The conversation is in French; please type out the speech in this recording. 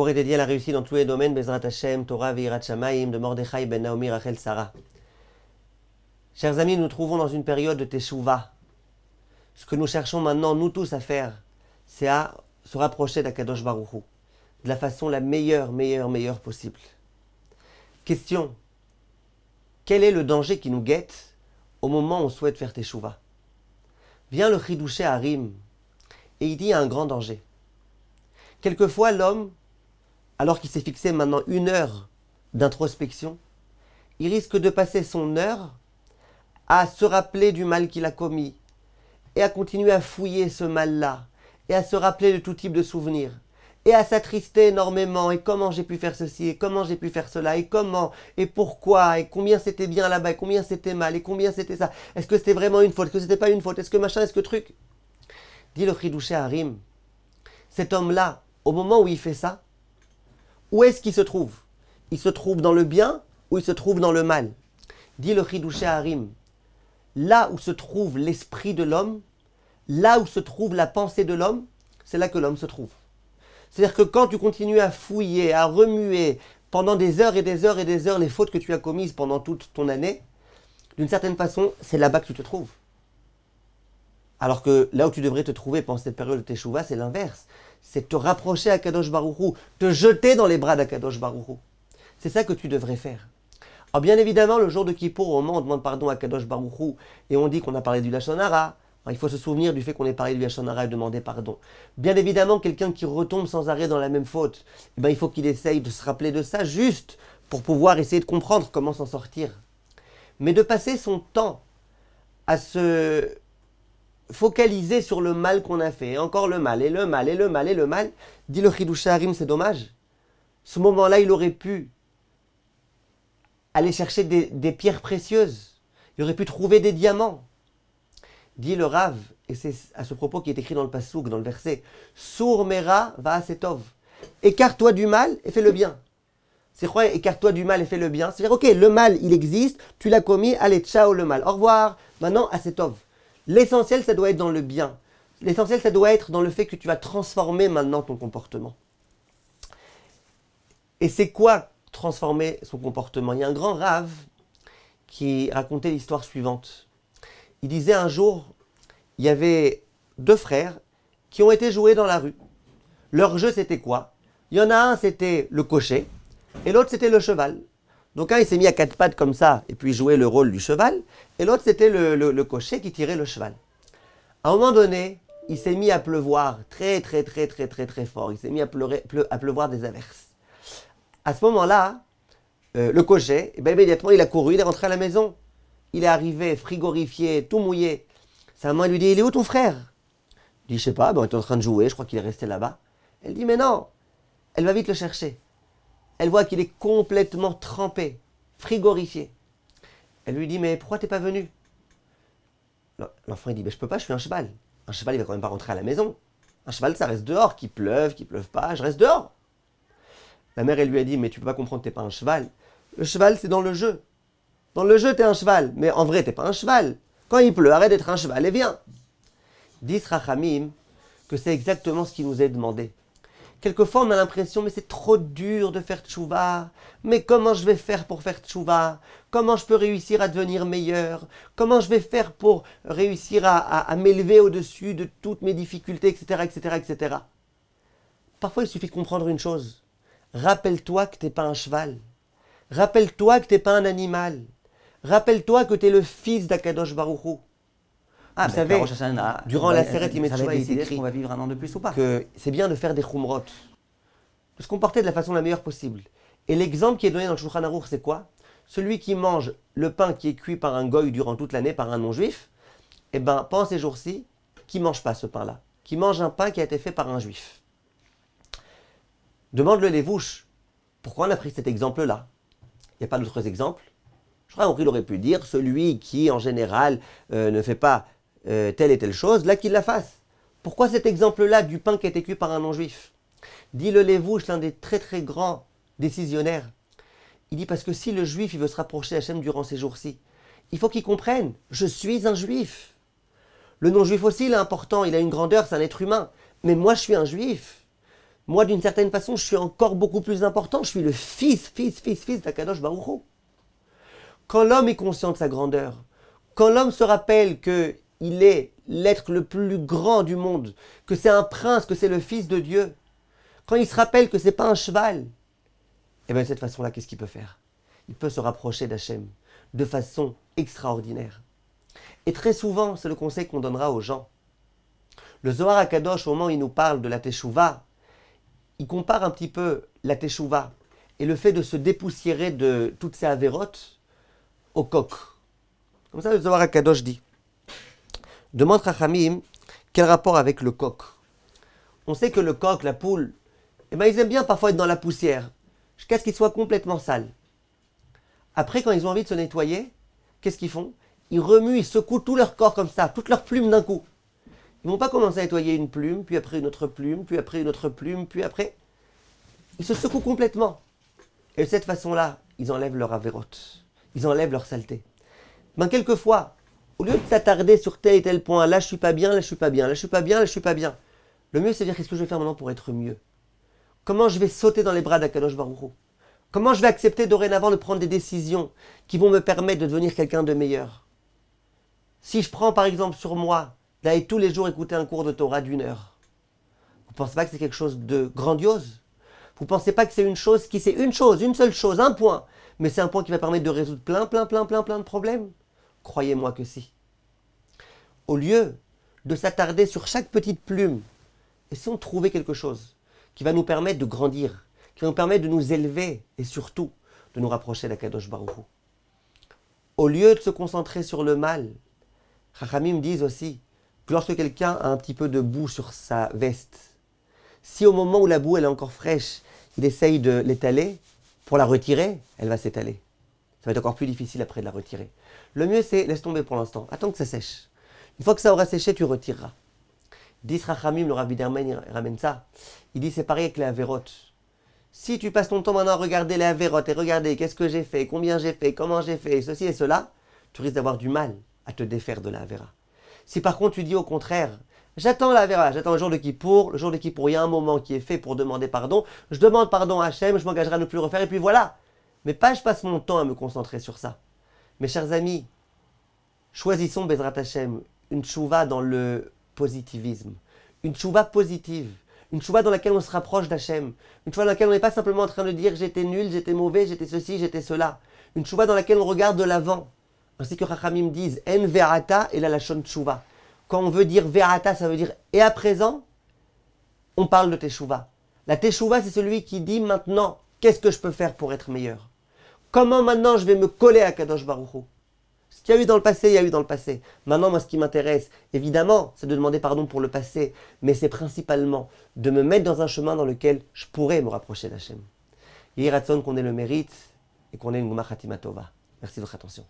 Pourrait est dédié à la réussite dans tous les domaines, Bezrat Hashem, Torah, de Mordechai, Ben Naomi, Rachel, Sarah. Chers amis, nous trouvons dans une période de Teshuvah. Ce que nous cherchons maintenant, nous tous, à faire, c'est à se rapprocher d'Akadosh Baruchu, de la façon la meilleure, meilleure, meilleure possible. Question quel est le danger qui nous guette au moment où on souhaite faire Teshuvah Vient le Chidouché à Rim et il dit un grand danger. Quelquefois, l'homme alors qu'il s'est fixé maintenant une heure d'introspection, il risque de passer son heure à se rappeler du mal qu'il a commis et à continuer à fouiller ce mal-là et à se rappeler de tout type de souvenirs et à s'attrister énormément et comment j'ai pu faire ceci et comment j'ai pu faire cela et comment et pourquoi et combien c'était bien là-bas et combien c'était mal et combien c'était ça est-ce que c'était vraiment une faute est-ce que c'était pas une faute est-ce que machin est-ce que truc dit le à Harim cet homme là au moment où il fait ça où est-ce qu'il se trouve Il se trouve dans le bien ou il se trouve dans le mal Dit le Chidouché Harim. Là où se trouve l'esprit de l'homme, là où se trouve la pensée de l'homme, c'est là que l'homme se trouve. C'est-à-dire que quand tu continues à fouiller, à remuer pendant des heures et des heures et des heures les fautes que tu as commises pendant toute ton année, d'une certaine façon, c'est là-bas que tu te trouves. Alors que là où tu devrais te trouver pendant cette période de Teshuvah, c'est l'inverse c'est te rapprocher à Kadosh Baruchou, te jeter dans les bras d'Akadosh Baruchou. C'est ça que tu devrais faire. Alors bien évidemment, le jour de Kippour, au moment où on demande pardon à Kadosh Baruchou et on dit qu'on a parlé du Lachonara, hein, il faut se souvenir du fait qu'on ait parlé du Lachonara et demander pardon. Bien évidemment, quelqu'un qui retombe sans arrêt dans la même faute, eh ben, il faut qu'il essaye de se rappeler de ça juste pour pouvoir essayer de comprendre comment s'en sortir. Mais de passer son temps à se focaliser sur le mal qu'on a fait, et encore le mal, et le mal, et le mal, et le mal, dit le Chidou Harim, c'est dommage. Ce moment-là, il aurait pu aller chercher des, pierres précieuses, il aurait pu trouver des diamants. Dit le Rav, et c'est à ce propos qui est écrit dans le Passouk, dans le verset, Sour mera va setov. Écarte-toi du mal et fais le bien. C'est quoi écarte-toi du mal et fais le bien C'est-à-dire, ok, le mal, il existe, tu l'as commis, allez, ciao le mal. Au revoir, maintenant, à setov. L'essentiel, ça doit être dans le bien. L'essentiel, ça doit être dans le fait que tu vas transformer maintenant ton comportement. Et c'est quoi transformer son comportement Il y a un grand rave qui racontait l'histoire suivante. Il disait un jour, il y avait deux frères qui ont été joués dans la rue. Leur jeu, c'était quoi Il y en a un, c'était le cocher, et l'autre, c'était le cheval. Donc un, il s'est mis à quatre pattes comme ça, et puis jouait le rôle du cheval, et l'autre, c'était le, cocher qui tirait le cheval. À un moment donné, il s'est mis à pleuvoir très, très, très, très, très, très fort. Il s'est mis à, pleurer, à pleuvoir des averses. À ce moment-là, euh, le cocher, eh ben, immédiatement, il a couru, il est rentré à la maison. Il est arrivé frigorifié, tout mouillé. Sa maman lui dit, il est où ton frère Il dit, je sais pas, ben, on est en train de jouer, je crois qu'il est resté là-bas. Elle dit, mais non, elle va vite le chercher. Elle voit qu'il est complètement trempé, frigorifié. Elle lui dit, mais pourquoi t'es pas venu L'enfant, il dit, mais je peux pas, je suis un cheval. Un cheval, il va quand même pas rentrer à la maison. Un cheval, ça reste dehors, qu'il pleuve, qu'il pleuve pas, je reste dehors. La mère, elle lui a dit, mais tu peux pas comprendre, t'es pas un cheval. Le cheval, c'est dans le jeu. Dans le jeu, t'es un cheval, mais en vrai, t'es pas un cheval. Quand il pleut, arrête d'être un cheval et viens. Dit que c'est exactement ce qui nous est demandé. Quelquefois, on a l'impression, mais c'est trop dur de faire tchouva. Mais comment je vais faire pour faire tchouva Comment je peux réussir à devenir meilleur Comment je vais faire pour réussir à, m'élever au-dessus de toutes mes difficultés, etc., etc., etc. Parfois, il suffit de comprendre une chose. Rappelle-toi que t'es pas un cheval. Rappelle-toi que t'es pas un animal. Rappelle-toi que tu es le fils d'Akadosh Baruchou. Ah, vous ben, savez, durant la serrette il m'est dit qu'on va vivre un an de plus ou pas. Que c'est bien de faire des chumrot, de se comporter de la façon la meilleure possible. Et l'exemple qui est donné dans le Shulchan c'est quoi Celui qui mange le pain qui est cuit par un goy durant toute l'année, par un non-juif, eh ben, pendant ces jours-ci, qui mange pas ce pain-là Qui mange un pain qui a été fait par un juif Demande-le les vouches. Pourquoi on a pris cet exemple-là Il n'y a pas d'autres exemples je crois qu'il aurait pu dire celui qui, en général, euh, ne fait pas euh, telle et telle chose, là qu'il la fasse. Pourquoi cet exemple-là du pain qui a été cuit par un non-juif Dit le Lévouche, l'un des très très grands décisionnaires. Il dit parce que si le juif il veut se rapprocher d'Hachem durant ces jours-ci, il faut qu'il comprenne, je suis un juif. Le non-juif aussi, il est important, il a une grandeur, c'est un être humain. Mais moi, je suis un juif. Moi, d'une certaine façon, je suis encore beaucoup plus important. Je suis le fils, fils, fils, fils d'Akadosh Baruch Quand l'homme est conscient de sa grandeur, quand l'homme se rappelle que il est l'être le plus grand du monde, que c'est un prince, que c'est le Fils de Dieu, quand il se rappelle que ce n'est pas un cheval, et eh bien de cette façon-là, qu'est-ce qu'il peut faire Il peut se rapprocher d'Hachem de façon extraordinaire. Et très souvent, c'est le conseil qu'on donnera aux gens. Le Zohar Akadosh, au moment où il nous parle de la Teshuvah, il compare un petit peu la Teshuvah et le fait de se dépoussiérer de toutes ses avérotes au coq. Comme ça, le Zohar Akadosh dit. Demande à Chachamim, quel rapport avec le coq On sait que le coq, la poule, eh ben, ils aiment bien parfois être dans la poussière, jusqu'à ce qu'ils soient complètement sales. Après, quand ils ont envie de se nettoyer, qu'est-ce qu'ils font Ils remuent, ils secouent tout leur corps comme ça, toutes leurs plumes d'un coup. Ils ne vont pas commencer à nettoyer une plume, puis après une autre plume, puis après une autre plume, puis après. Ils se secouent complètement. Et de cette façon-là, ils enlèvent leur avérote. Ils enlèvent leur saleté. Ben, quelquefois, au lieu de s'attarder sur tel et tel point, là je suis pas bien, là je suis pas bien, là je suis pas bien, là je suis pas bien. Le mieux c'est de dire qu'est-ce que je vais faire maintenant pour être mieux. Comment je vais sauter dans les bras d'Akadosh Baruch Comment je vais accepter dorénavant de prendre des décisions qui vont me permettre de devenir quelqu'un de meilleur Si je prends par exemple sur moi d'aller tous les jours écouter un cours de Torah d'une heure, vous ne pensez pas que c'est quelque chose de grandiose Vous ne pensez pas que c'est une chose qui c'est une chose, une seule chose, un point, mais c'est un point qui va permettre de résoudre plein, plein, plein, plein, plein de problèmes Croyez-moi que si. Au lieu de s'attarder sur chaque petite plume, essayons de trouver quelque chose qui va nous permettre de grandir, qui va nous permettre de nous élever et surtout de nous rapprocher la Kadosh Hu. Au lieu de se concentrer sur le mal, Rachamim disent aussi que lorsque quelqu'un a un petit peu de boue sur sa veste, si au moment où la boue est encore fraîche, il essaye de l'étaler, pour la retirer, elle va s'étaler ça va être encore plus difficile après de la retirer. Le mieux, c'est laisse tomber pour l'instant. Attends que ça sèche. Une fois que ça aura séché, tu retireras. Disrachamim le il ramène ça. Il dit c'est pareil avec les avérotes. Si tu passes ton temps maintenant à regarder les avérotes et regarder qu'est-ce que j'ai fait, combien j'ai fait, comment j'ai fait, ceci et cela, tu risques d'avoir du mal à te défaire de la avéra. Si par contre tu dis au contraire, j'attends la verra j'attends le jour de Kippour, le jour de Kippour, il y a un moment qui est fait pour demander pardon, je demande pardon à Hachem, je m'engagerai à ne plus le refaire et puis voilà, mais pas je passe mon temps à me concentrer sur ça. Mes chers amis, choisissons Bezrat Hashem, une chouva dans le positivisme, une chouva positive, une chouva dans laquelle on se rapproche d'Hachem, une chouva dans laquelle on n'est pas simplement en train de dire j'étais nul, j'étais mauvais, j'étais ceci, j'étais cela, une chouva dans laquelle on regarde de l'avant, ainsi que Rachamim disent en verata et la lachon Quand on veut dire verata, ça veut dire et à présent, on parle de teshuva. La teshuva, c'est celui qui dit maintenant qu'est-ce que je peux faire pour être meilleur. Comment maintenant je vais me coller à Kadosh Baruchou Ce qu'il y a eu dans le passé, il y a eu dans le passé. Maintenant, moi, ce qui m'intéresse, évidemment, c'est de demander pardon pour le passé, mais c'est principalement de me mettre dans un chemin dans lequel je pourrais me rapprocher d'Hachem. Yiratson qu'on ait le mérite et qu'on ait une Gumachatimatova. Merci de votre attention.